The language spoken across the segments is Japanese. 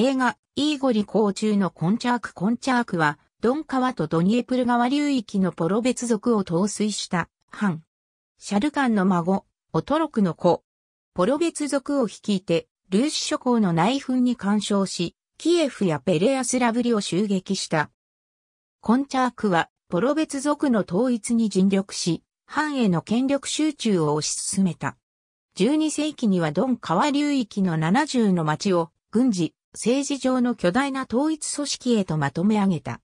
映画、イーゴリ港中のコンチャークコンチャークは、ドン川とドニエプル川流域のポロ別族を統帥した、藩。シャルガンの孫、オトロクの子。ポロ別族を率いて、ルーシ諸侯の内紛に干渉し、キエフやペレアスラブリを襲撃した。コンチャークは、ポロ別族の統一に尽力し、藩への権力集中を推し進めた。12世紀にはドン川流域の70の町を軍事、政治上の巨大な統一組織へとまとめ上げた。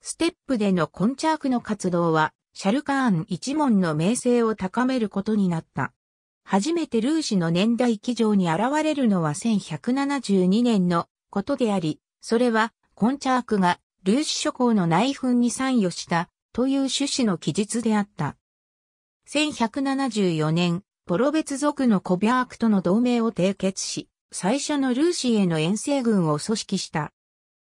ステップでのコンチャークの活動は、シャルカーン一門の名声を高めることになった。初めてルーシの年代記上に現れるのは1172年のことであり、それはコンチャークがルーシ諸侯の内紛に参与したという趣旨の記述であった。1174年、ポロベツ族のコビャークとの同盟を締結し、最初のルーシーへの遠征軍を組織した。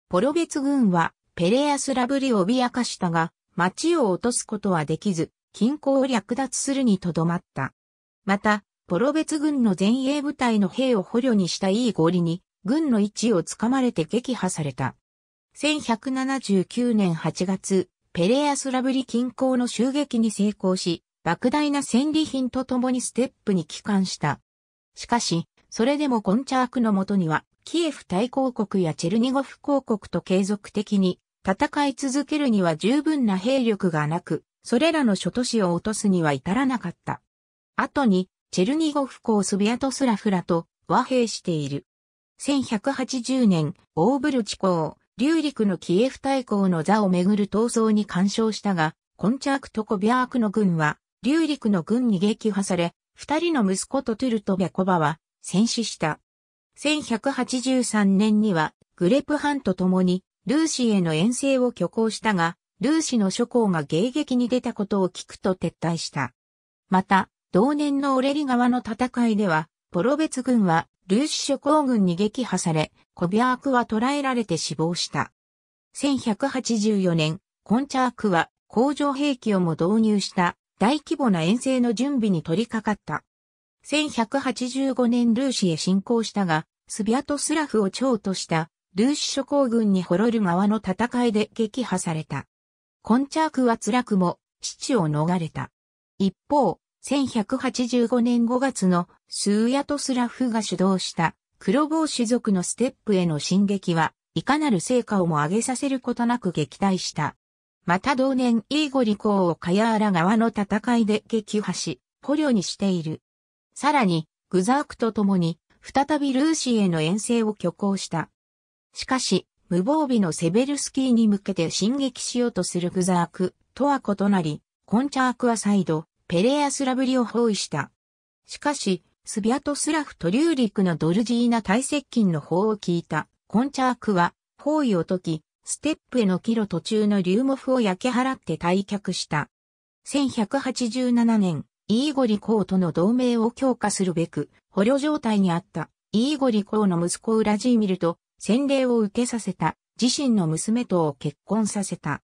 ポロベツ軍はペレアスラブリを脅かしたが、町を落とすことはできず、均衡を略奪するにとどまった。また、ポロベツ軍の前衛部隊の兵を捕虜にしたイーゴリに、軍の位置をつかまれて撃破された。1179年8月、ペレアスラブリ近郊の襲撃に成功し、莫大な戦利品と共にステップに帰還した。しかし、それでもコンチャークのもとには、キエフ大公国やチェルニゴフ公国と継続的に戦い続けるには十分な兵力がなく、それらの諸都市を落とすには至らなかった。後に、チェルニゴフ公スビアトスラフラと和平している。1180年、オーブルチ港、流陸のキエフ大公の座をめぐる闘争に干渉したが、コンチャークとコビャークの軍は、流陸の軍に撃破され、二人の息子とトゥルとビャコバは、戦死した。1183年には、グレプハンと共に、ルーシーへの遠征を挙行したが、ルーシーの諸侯が迎撃に出たことを聞くと撤退した。また、同年のオレリ川の戦いでは、ポロベツ軍は、ルーシ諸侯軍に撃破され、コビャークは捕らえられて死亡した。1184年、コンチャークは、工場兵器をも導入した、大規模な遠征の準備に取り掛かった。1185年ルーシへ侵攻したが、スビアトスラフを長としたルーシ諸侯軍に滅る側の戦いで撃破された。コンチャークは辛くも、死を逃れた。一方、1185年5月のスーヤトスラフが主導した黒帽子族のステップへの進撃は、いかなる成果をも上げさせることなく撃退した。また同年イーゴリ公をカヤーラ側の戦いで撃破し、捕虜にしている。さらに、グザークと共に、再びルーシーへの遠征を挙行した。しかし、無防備のセベルスキーに向けて進撃しようとするグザークとは異なり、コンチャークは再度、ペレアスラブリを包囲した。しかし、スビアトスラフとリューリクのドルジーナ大接近の方を聞いた、コンチャークは、包囲を解き、ステップへの帰路途中のリューモフを焼け払って退却した。1187年、イーゴリ公との同盟を強化するべく、捕虜状態にあったイーゴリ公の息子ウラジーミルと洗礼を受けさせた自身の娘とを結婚させた。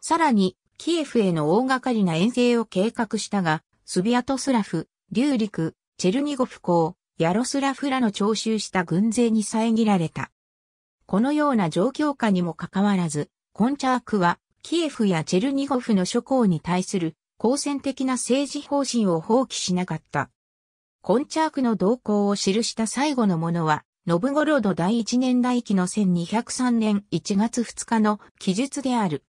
さらに、キエフへの大掛かりな遠征を計画したが、スビアトスラフ、リューリク、チェルニゴフ公、ヤロスラフらの徴収した軍勢に遮られた。このような状況下にもかかわらず、コンチャークは、キエフやチェルニゴフの諸公に対する好戦的な政治方針を放棄しなかった。コンチャークの動向を記した最後のものは、ノブゴロド第一年代記の1203年1月2日の記述である。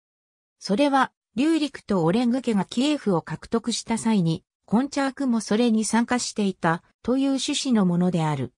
それは、リューリクとオレング家がキエフを獲得した際に、コンチャークもそれに参加していたという趣旨のものである。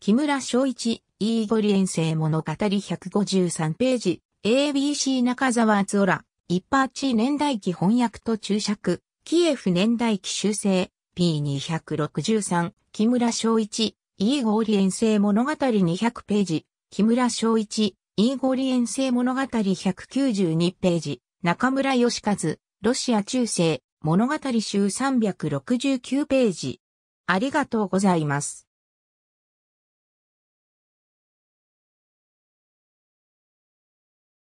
木村昭一、イーゴリ遠征物語153ページ、ABC 中沢敦夫一般値年代記翻訳と注釈、キエフ年代記修正、P263、木村昭一、イーゴーリン征物語200ページ、木村昭一、イーゴーリン征物語192ページ、中村義和、ロシア中世、物語集369ページ。ありがとうございます。